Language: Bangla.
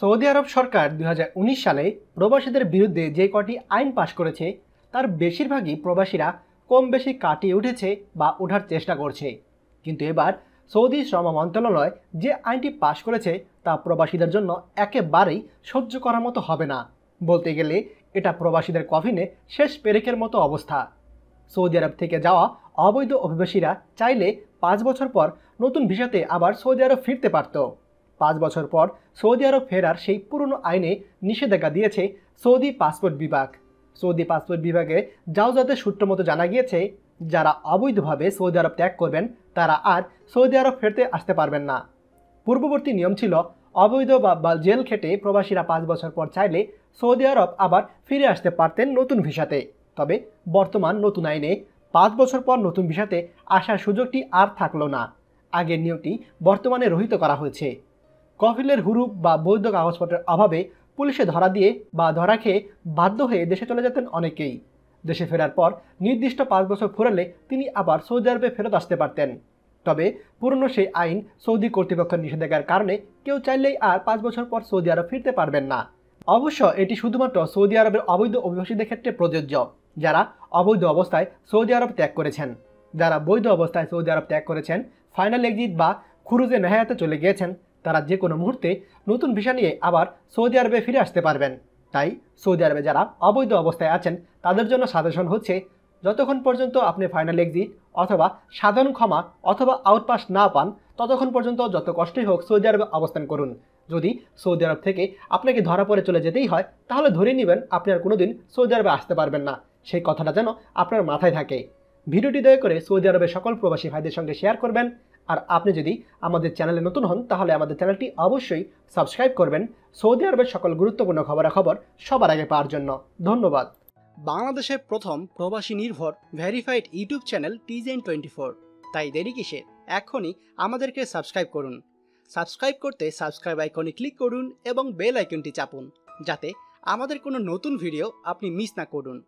সৌদি আরব সরকার দুই সালে প্রবাসীদের বিরুদ্ধে যে কটি আইন পাশ করেছে তার বেশিরভাগই প্রবাসীরা কম বেশি কাটিয়ে উঠেছে বা ওঠার চেষ্টা করছে কিন্তু এবার সৌদি শ্রম মন্ত্রণালয় যে আইনটি পাশ করেছে তা প্রবাসীদের জন্য একেবারেই সহ্য করার মতো হবে না বলতে গেলে এটা প্রবাসীদের কফিনে শেষ পেরেকের মতো অবস্থা সৌদি আরব থেকে যাওয়া অবৈধ অভিবাসীরা চাইলে পাঁচ বছর পর নতুন ভিসাতে আবার সৌদি আরব ফিরতে পারত পাঁচ বছর পর সৌদি আরব ফেরার সেই পুরনো আইনে নিষেধাজ্ঞা দিয়েছে সৌদি পাসপোর্ট বিভাগ সৌদি পাসপোর্ট বিভাগে যাতে সূত্র মতো জানা গিয়েছে যারা অবৈধভাবে সৌদি আরব ত্যাগ করবেন তারা আর সৌদি আরব ফেরতে আসতে পারবেন না পূর্ববর্তী নিয়ম ছিল অবৈধ বা জেল খেটে প্রবাসীরা পাঁচ বছর পর চাইলে সৌদি আরব আবার ফিরে আসতে পারতেন নতুন ভিসাতে তবে বর্তমান নতুন আইনে পাঁচ বছর পর নতুন ভিসাতে আসার সুযোগটি আর থাকলো না আগের নিয়মটি বর্তমানে রহিত করা হয়েছে কফিলের হুরুপ বা বৈধ কাগজপত্রের অভাবে পুলিশে ধরা দিয়ে বা ধরা খেয়ে বাধ্য হয়ে দেশে চলে যেতেন অনেকেই দেশে ফেরার পর নির্দিষ্ট পাঁচ বছর ফুরালে তিনি আবার সৌদি আরবে ফেরত আসতে পারতেন তবে পুরনো সেই আইন সৌদি কর্তৃপক্ষের নিষেধাজ্ঞার কারণে কেউ চাইলেই আর পাঁচ বছর পর সৌদি আরব ফিরতে পারবেন না অবশ্য এটি শুধুমাত্র সৌদি আরবের অবৈধ অভিবাসীদের ক্ষেত্রে প্রযোজ্য যারা অবৈধ অবস্থায় সৌদি আরব ত্যাগ করেছেন যারা বৈধ অবস্থায় সৌদি আরব ত্যাগ করেছেন ফাইনাল এক্সিট বা খুরুজে নেহায়াতে চলে গিয়েছেন তারা যে কোনো মুহূর্তে নতুন ভিসা নিয়ে আবার সৌদি আরবে ফিরে আসতে পারবেন তাই সৌদি আরবে যারা অবৈধ অবস্থায় আছেন তাদের জন্য সাজেশন হচ্ছে যতক্ষণ পর্যন্ত আপনি ফাইনাল এক্সিট অথবা সাধারণ ক্ষমা অথবা আউটপাস না পান ততক্ষণ পর্যন্ত যত কষ্টই হোক সৌদি আরবে অবস্থান করুন যদি সৌদি আরব থেকে আপনাকে ধরা পড়ে চলে যেতেই হয় তাহলে ধরে নেবেন আপনি আর কোনোদিন সৌদি আরবে আসতে পারবেন না সেই কথাটা যেন আপনার মাথায় থাকে ভিডিওটি দয়া করে সৌদি আরবের সকল প্রবাসী ভাইদের সঙ্গে শেয়ার করবেন আর আপনি যদি আমাদের চ্যানেলে নতুন হন তাহলে আমাদের চ্যানেলটি অবশ্যই সাবস্ক্রাইব করবেন সৌদি আরবের সকল গুরুত্বপূর্ণ খবরাখবর সবার আগে পাওয়ার জন্য ধন্যবাদ বাংলাদেশে প্রথম প্রবাসী নির্ভর ভেরিফাইড ইউটিউব চ্যানেল টিজেন টোয়েন্টি ফোর তাই দেরি কিসে এখনই আমাদেরকে সাবস্ক্রাইব করুন সাবস্ক্রাইব করতে সাবস্ক্রাইব আইকনে ক্লিক করুন এবং বেল আইকনটি চাপুন যাতে আমাদের কোনো নতুন ভিডিও আপনি মিস না করুন